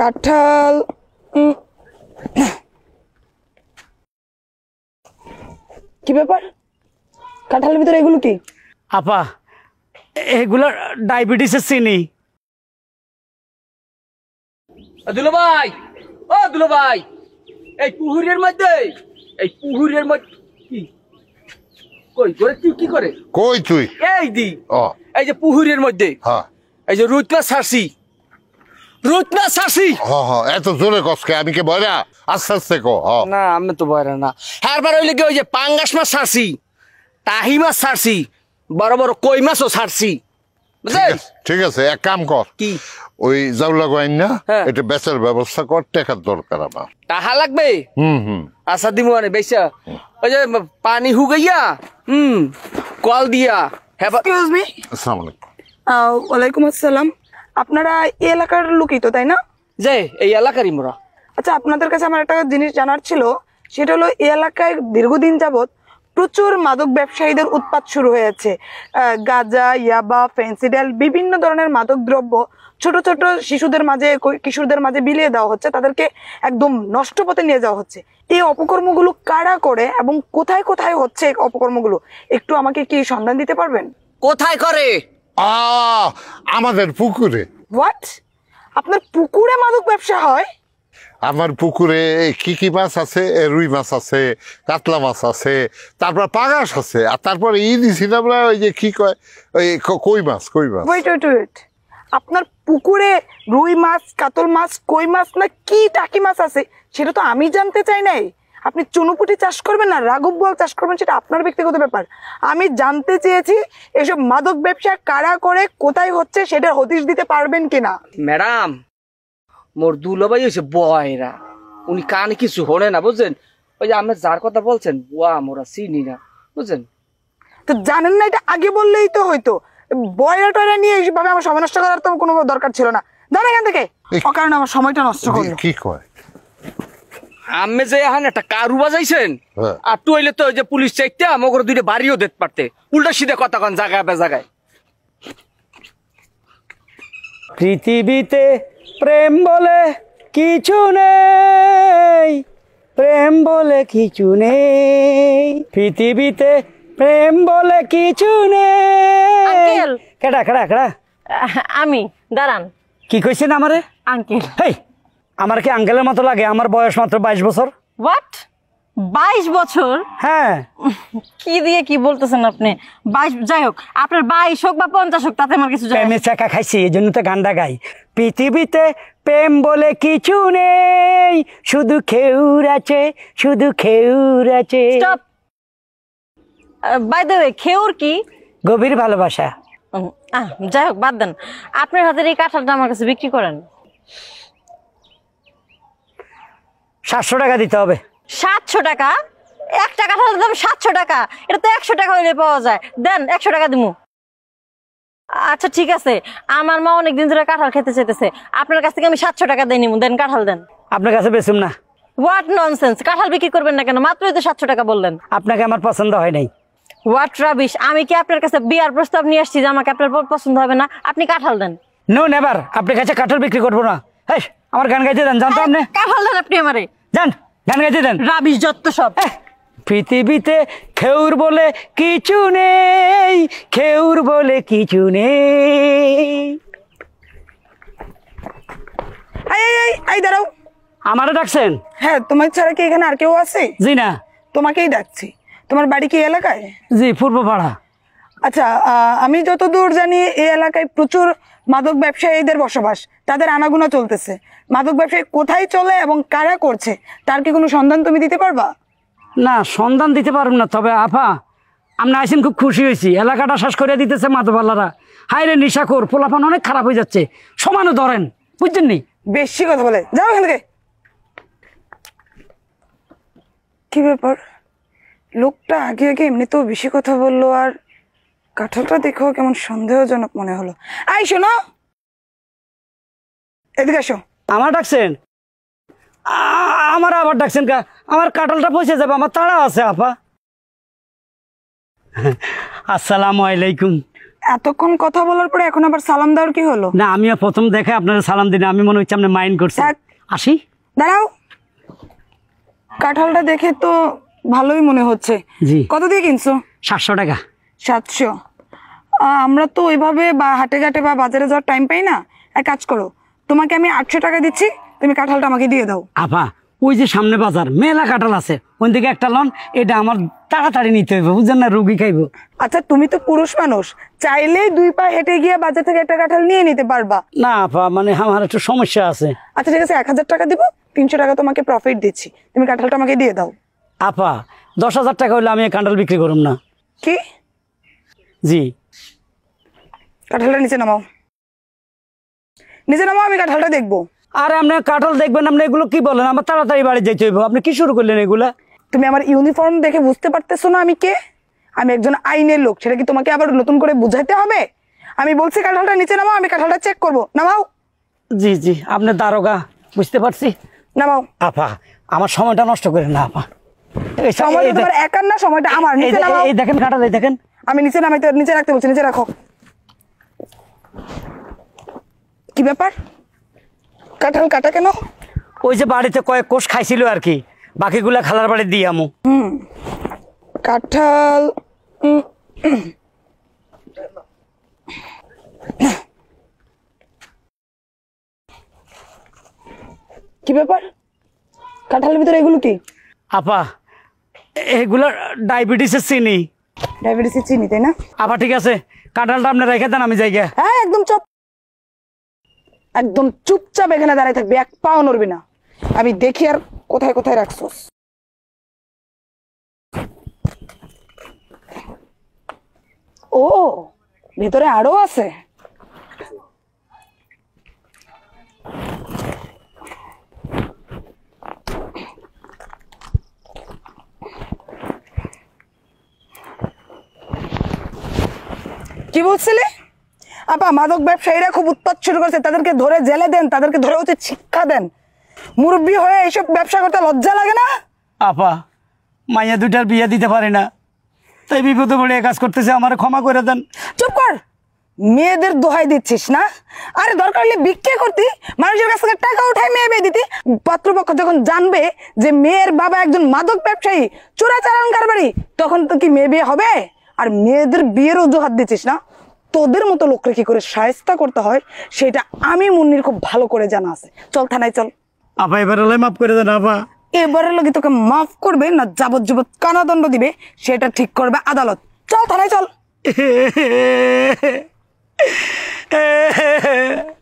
কাঁঠাল কি ব্যাপার কাঁঠালের ভিতরে এগুলো কি আপা এগুলো ডায়াবেটিসের চিনি দুলো ভাই ও দুলো ভাই এই পুহুরের মধ্যে এই পুহুরের মধ্যে কি কই করে কি করে কই তুই এই দি এই যে পুহুরের মধ্যে হ্যাঁ এই যে রুইতলা সারসি রুতনা শাসি হ হ এত জোরে কসকে আমি কে বয়রা আস্তে আস্তে কো হ না আমি তো বয়রা না হারবার হইলে কি ওই যে পাঙ্গাস মাছ শাসি টাহি মাছ শাসি বড় বড় কই মাছও শাসি ঠিক আছে এক কাম কর কি ওই জাউলা গয়ন না হ্যাঁ। এটা বেচার ব্যবস্থা কর টাকার দরকার আমার টাহা লাগবে হুম হুম আশা আচ্ছা, দিব আরে বেসা ওই যে পানি গইয়া হুম কল দিয়া হ্যাঁ আসসালামু আলাইকুম ওয়ালাইকুম আসসালাম আপনারা এই এলাকার লুকিত তাই না যে এই এলাকারই মোরা আচ্ছা আপনাদের কাছে আমার একটা জিনিস জানার ছিল সেটা হলো এই এলাকায় দীর্ঘদিন যাবৎ প্রচুর মাদক ব্যবসায়ীদের উৎপাত শুরু হয়েছে গাঁজা ইয়াবা ফেন্সিডাল বিভিন্ন ধরনের মাদক দ্রব্য ছোট ছোট শিশুদের মাঝে কিশোরদের মাঝে বিলিয়ে দেওয়া হচ্ছে তাদেরকে একদম নষ্ট পথে নিয়ে যাওয়া হচ্ছে এই অপকর্মগুলো কারা করে এবং কোথায় কোথায় হচ্ছে অপকর্মগুলো একটু আমাকে কি সন্ধান দিতে পারবেন কোথায় করে আমাদের পুকুরে হোয়াট আপনার পুকুরে মাদক ব্যবসা হয় আমার পুকুরে কি কি মাছ আছে রুই মাছ আছে কাতলা মাছ আছে তারপর পাগাস আছে আর তারপর ই দিছি না ওই যে কি কয় ওই কই মাছ কই মাছ ওয়েট ওয়েট ওয়েট আপনার পুকুরে রুই মাছ কাতল মাছ কই মাছ না কি টাকি মাছ আছে সেটা তো আমি জানতে চাই নাই আপনি চুনুপুটি চাষ করবেন না রাঘব বল চাষ করবেন সেটা আপনার ব্যক্তিগত ব্যাপার আমি জানতে চেয়েছি এসব মাদক ব্যবসা কারা করে কোথায় হচ্ছে সেটা হদিশ দিতে পারবেন কিনা ম্যাডাম মোর দুলোবাই হয়েছে বয়রা উনি কানে কিছু হনে না বুঝছেন ওই যে আপনি যার কথা বলছেন বুয়া মোরা চিনি না বুঝছেন তো জানেন না এটা আগে বললেই তো হইতো বয়রা টয়রা নিয়ে এইভাবে আমার সময় নষ্ট করার তো কোনো দরকার ছিল না দাঁড়া এখান থেকে অকারণে আমার সময়টা নষ্ট করি কি কয় আমি যে এখন একটা কারু বাজাইছেন হ্যাঁ। আর তুই তো ওই যে পুলিশ চাইতে আমাকে দুইটা বাড়িও দিতে পারতে উল্টা সিধে কথা কন জায়গায় জায়গায় পৃথিবীতে প্রেম বলে কিছু নেই প্রেম বলে কিছু নেই পৃথিবীতে প্রেম বলে কিছু নেই কেডা কেডা কেডা আমি দাঁড়ান কি কইছেন আমারে আঙ্কেল হেই আমার কি আঙ্কেলের মতো লাগে আমার বয়স মাত্র বাইশ বছর হোয়াট বাইশ বছর হ্যাঁ কি দিয়ে কি বলতেছেন আপনি বাইশ যাই হোক আপনার বাইশ হোক বা পঞ্চাশ হোক তাতে আমার কিছু প্রেমে চাকা খাইছি এই জন্য তো গান্ডা গাই পৃথিবীতে প্রেম বলে কিছু নেই শুধু খেউর আছে শুধু খেউর আছে বাই দ্য ওয়ে খেউর কি গভীর ভালোবাসা যাই হোক বাদ দেন আপনার হাতের এই কাঁঠালটা আমার কাছে বিক্রি করেন সাতশো টাকা দিতে হবে সাতশো টাকা এক টাকা দাম সাতশো টাকা এটা তো একশো টাকা হইলে পাওয়া যায় দেন একশো টাকা দিব আচ্ছা ঠিক আছে আমার মা অনেকদিন ধরে কাঁঠাল খেতে চাইতেছে আপনার কাছ থেকে আমি সাতশো টাকা দিয়ে নিমু দেন কাঁঠাল দেন আপনার কাছে বেসুম না হোয়াট ননসেন্স কাঁঠাল বিক্রি করবেন না কেন মাত্রই তো সাতশো টাকা বললেন আপনাকে আমার পছন্দ হয় নাই হোয়াট রাবিস আমি কি আপনার কাছে বিয়ার প্রস্তাব নিয়ে আসছি যে আমাকে আপনার পছন্দ হবে না আপনি কাঁঠাল দেন নো নেভার আপনার কাছে কাঁঠাল বিক্রি করবো না হ্যাঁ আমার গান গাইতে দেন জানতো আপনি কাঁঠাল দেন আপনি আমারে জান গান গাইতে দেন রাবিশ যত সব পৃথিবীতে খেউর বলে কিছু নেই খেউর বলে কিছু নেই এই দাঁড়াও আমারও ডাকছেন হ্যাঁ তোমার ছাড়া কি এখানে আর কেউ আছে জি না তোমাকেই ডাকছি তোমার বাড়ি কি এলাকায় জি পূর্ব পাড়া আচ্ছা আমি যতদূর জানি এই এলাকায় প্রচুর মাদক ব্যবসায়ীদের বসবাস তাদের আনাগুনা চলতেছে মাদক ব্যবসায়ী কোথায় চলে এবং কারা করছে তার কি কোনো সন্ধান তুমি দিতে পারবা না সন্ধান দিতে পারব না তবে আফা আমরা আইসেন খুব খুশি হয়েছি এলাকাটা শ্বাস করে দিতেছে মাদবাল্লারা হায় রে নিশাখোর পোলাপান অনেক খারাপ হয়ে যাচ্ছে সমানও ধরেন বুঝছেন নি বেশি কথা বলে যাও এখান থেকে কি ব্যাপার লোকটা আগে আগে এমনিতেও বেশি কথা বললো আর কাঁঠালটা দেখো কেমন সন্দেহজনক মনে হলো আই শোনো এদিকে আসো আমার ডাকছেন আমার আবার ডাকছেন কা আমার কাঁঠালটা পৌঁছে যাবে আমার তাড়া আছে আপা আসসালামু আলাইকুম এতক্ষণ কথা বলার পরে এখন আবার সালাম দেওয়ার কি হলো না আমিও প্রথম দেখে আপনার সালাম দিন আমি মনে হচ্ছে আপনি মাইন্ড করছি আসি দাঁড়াও কাঁঠালটা দেখে তো ভালোই মনে হচ্ছে জি কত দিয়ে কিনছো সাতশো টাকা সাতশো আমরা তো ওইভাবে বা হাটে ঘাটে বা বাজারে যাওয়ার টাইম পাই না এক কাজ করো তোমাকে আমি আটশো টাকা দিচ্ছি তুমি কাঁঠালটা আমাকে দিয়ে দাও আপা ওই যে সামনে বাজার মেলা কাঁঠাল আছে ওই দিকে একটা লন এটা আমার তাড়াতাড়ি নিতে হবে বুঝলেন না রুগী খাইবো আচ্ছা তুমি তো পুরুষ মানুষ চাইলেই দুই পা হেঁটে গিয়ে বাজার থেকে একটা কাঁঠাল নিয়ে নিতে পারবা না আপা মানে আমার একটু সমস্যা আছে আচ্ছা ঠিক আছে এক হাজার টাকা দিব তিনশো টাকা তোমাকে প্রফিট দিচ্ছি তুমি কাঁঠালটা আমাকে দিয়ে দাও আপা দশ হাজার টাকা হলে আমি কাঁঠাল বিক্রি করুম না কি জি কাঁঠালটা নিচে নামাও নিচে নামাও আমি কাঁঠালটা দেখবো আর আপনার কাঁঠাল দেখবেন আপনি এগুলো কি বলেন আমার তাড়াতাড়ি বাড়ি যেতে হইব আপনি কি শুরু করলেন এগুলা তুমি আমার ইউনিফর্ম দেখে বুঝতে পারতেছো না আমি কে আমি একজন আইনের লোক সেটা কি তোমাকে আবার নতুন করে বুঝাইতে হবে আমি বলছি কাঁঠালটা নিচে নামাও আমি কাঁঠালটা চেক করব নামাও জি জি আপনার দারোগা বুঝতে পারছি নামাও আপা আমার সময়টা নষ্ট করেন না আপা সময়টা তোমার একার না সময়টা আমার এই দেখেন কাঁঠাল এই দেখেন আমি নিচে তো নিচে রাখতে বলছি নিচে রাখো কি ব্যাপার কাঁঠাল কাটা কেন ওই যে বাড়িতে কয়েক কোষ খাইছিল আর কি বাকিগুলা খালার বাড়ি দিয়ে আমু হুম কাঁঠাল কি ব্যাপার কাঁঠালের ভিতরে এগুলো কি আপা এগুলা ডায়াবেটিসের চিনি ডায়াবেটিসের চিনি তাই না আবার ঠিক আছে কাঁঠালটা আপনি রেখে দেন আমি জায়গা হ্যাঁ একদম চুপ একদম চুপচাপ এখানে দাঁড়াই থাকবি এক পাও নড়বি না আমি দেখি আর কোথায় কোথায় রাখছো ও ভেতরে আরো আছে কি বলছিলে আপা মাদক ব্যবসায়ীরা খুব উৎপাত শুরু করছে তাদেরকে ধরে জেলে দেন তাদেরকে ধরে উচিত শিক্ষা দেন মুরব্বী হয়ে এইসব ব্যবসা করতে লজ্জা লাগে না আপা মাইয়া দুটার বিয়ে দিতে পারে না তাই বিপদে পড়ে কাজ করতেছে আমার ক্ষমা করে দেন চুপ কর মেয়েদের দোহাই দিচ্ছিস না আরে দরকার হলে বিক্রি করতি মানুষের কাছ থেকে টাকা উঠায় মেয়ে মেয়ে দিতি পাত্রপক্ষ যখন জানবে যে মেয়ের বাবা একজন মাদক ব্যবসায়ী চোরাচালান কারবারি তখন তো কি মেয়ে বিয়ে হবে আর মেয়েদের বিয়ের অজুহাত দিচ্ছিস না তোদের মতো লোককে কি করে সায়স্তা করতে হয় সেটা আমি মুন্নির খুব ভালো করে জানা আছে চল থানায় চল আবা এবার হলে মাফ করে দেন আবা এবারে লোকে তোকে মাফ করবে না যাবত কারাদণ্ড দিবে সেটা ঠিক করবে আদালত চল থানায় চল